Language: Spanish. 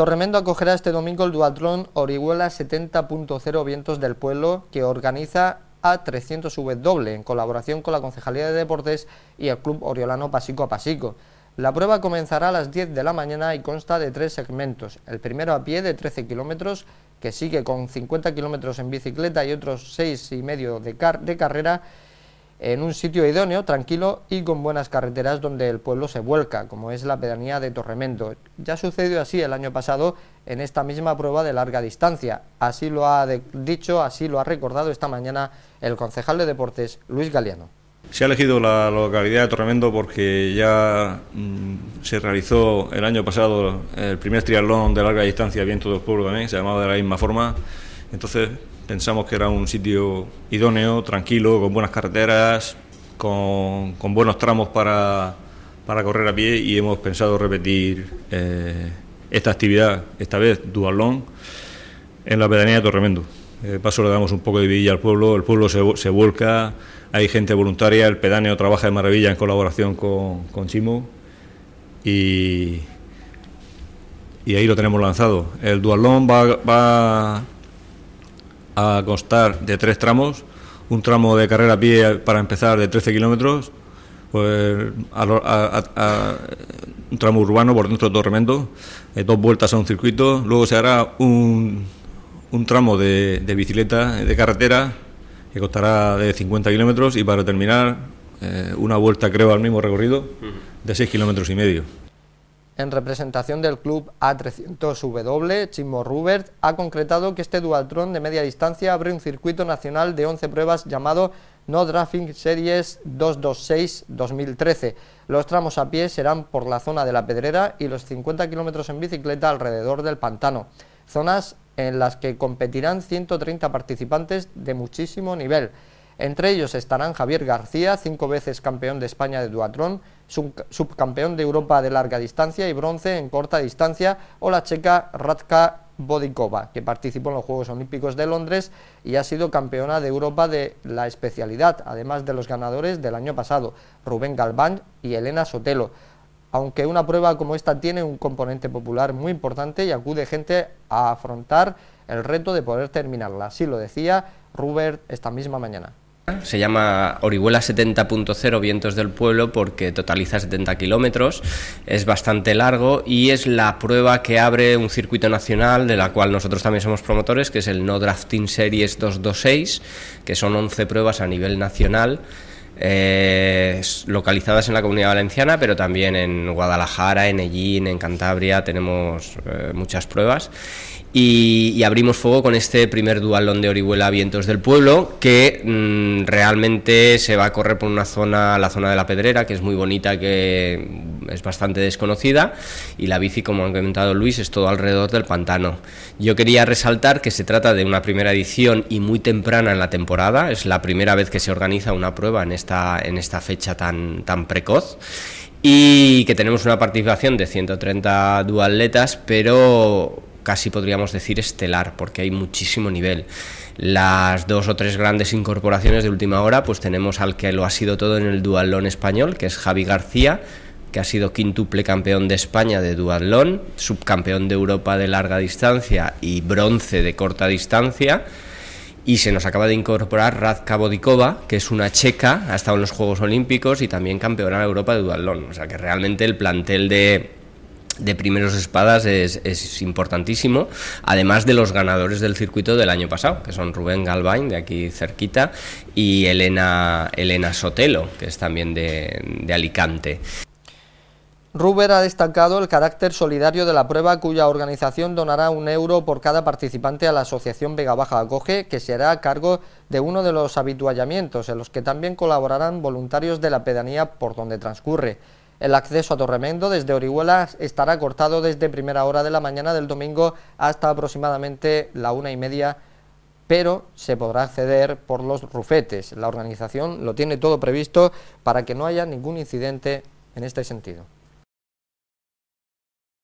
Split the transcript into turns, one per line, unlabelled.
Torremendo acogerá este domingo el duatlón Orihuela 70.0 Vientos del Pueblo que organiza a 300 W en colaboración con la Concejalía de Deportes y el Club Oriolano Pasico a Pasico. La prueba comenzará a las 10 de la mañana y consta de tres segmentos. El primero a pie de 13 kilómetros, que sigue con 50 kilómetros en bicicleta y otros 6,5 y medio de carrera, en un sitio idóneo, tranquilo y con buenas carreteras donde el pueblo se vuelca, como es la pedanía de Torremendo. Ya sucedió así el año pasado en esta misma prueba de larga distancia. Así lo ha dicho, así lo ha recordado esta mañana el concejal de deportes Luis Galeano.
Se ha elegido la localidad de Torremendo porque ya mm, se realizó el año pasado el primer triatlón de larga distancia Viento del Pueblo también, se llamaba de la misma forma. Entonces Pensamos que era un sitio idóneo, tranquilo, con buenas carreteras, con, buenos tramos para, correr a pie y hemos pensado repetir eh, esta actividad, esta vez dualón, en la pedanía de Torremendo. De paso le damos un poco de vidilla al pueblo, el pueblo se, se vuelca, hay gente voluntaria, el pedáneo trabaja de maravilla en colaboración con, con Chimo y, ahí lo tenemos lanzado. El dualón va, va a constar de tres tramos, un tramo de carrera a pie para empezar de 13 kilómetros, pues, un tramo urbano por dentro de Torremendo, eh, dos vueltas a un circuito, luego se hará un, un tramo de, bicicleta, de carretera, que costará de 50 kilómetros y para terminar eh, una vuelta creo al mismo recorrido de 6 kilómetros y medio
en representación del club A300W, Chimo Rubert, ha concretado que este Dualtron de media distancia abre un circuito nacional de 11 pruebas llamado No Drafting Series 226-2013. Los tramos a pie serán por la zona de la Pedrera y los 50 kilómetros en bicicleta alrededor del pantano, zonas en las que competirán 130 participantes de muchísimo nivel. Entre ellos estarán Javier García, cinco veces campeón de España de Duatrón, subcampeón de Europa de larga distancia y bronce en corta distancia, o la checa Radka Bodikova, que participó en los Juegos Olímpicos de Londres y ha sido campeona de Europa de la especialidad, además de los ganadores del año pasado, Rubén Galván y Elena Sotelo. Aunque una prueba como esta tiene un componente popular muy importante y acude gente a afrontar el reto de poder terminarla, así lo decía Rubert esta misma mañana
se llama Orihuela 70.0 Vientos del Pueblo porque totaliza 70 kilómetros, es bastante largo y es la prueba que abre un circuito nacional de la cual nosotros también somos promotores, que es el No Drafting Series 226, que son 11 pruebas a nivel nacional. Eh, localizadas en la comunidad valenciana, pero también en Guadalajara, en Ellín, en Cantabria, tenemos eh, muchas pruebas y, abrimos fuego con este primer dualón de Orihuela Vientos del Pueblo, que mm, realmente se va a correr por una zona, la zona de la Pedrera, que es muy bonita, que es bastante desconocida, y la bici, como ha comentado Luis, es todo alrededor del pantano. Yo quería resaltar que se trata de una primera edición y muy temprana en la temporada, es la primera vez que se organiza una prueba en esta, en esta fecha tan, tan precoz y que tenemos una participación de 130 dualetas, pero casi podríamos decir estelar, porque hay muchísimo nivel. Las dos o tres grandes incorporaciones de última hora, pues tenemos al que lo ha sido todo en el dualón español, que es Javi García, que ha sido quintuple campeón de España de duatlón, subcampeón de Europa de larga distancia y bronce de corta distancia. Y se nos acaba de incorporar Radka Bodikova, que es una checa, ha estado en los Juegos Olímpicos y también campeona de Europa de duatlón. O sea que realmente el plantel de de primeros espadas es, importantísimo, además de los ganadores del circuito del año pasado, que son Rubén Galvain, de aquí cerquita, y Elena, Elena Sotelo, que es también de, Alicante.
Ruber ha destacado el carácter solidario de la prueba cuya organización donará un euro por cada participante a la Asociación Vega Baja Acoge que será a cargo de uno de los habituallamientos en los que también colaborarán voluntarios de la pedanía por donde transcurre. El acceso a Torremendo desde Orihuela estará cortado desde primera hora de la mañana del domingo hasta aproximadamente la una y media, pero se podrá acceder por los rufetes. La organización lo tiene todo previsto para que no haya ningún incidente en este sentido.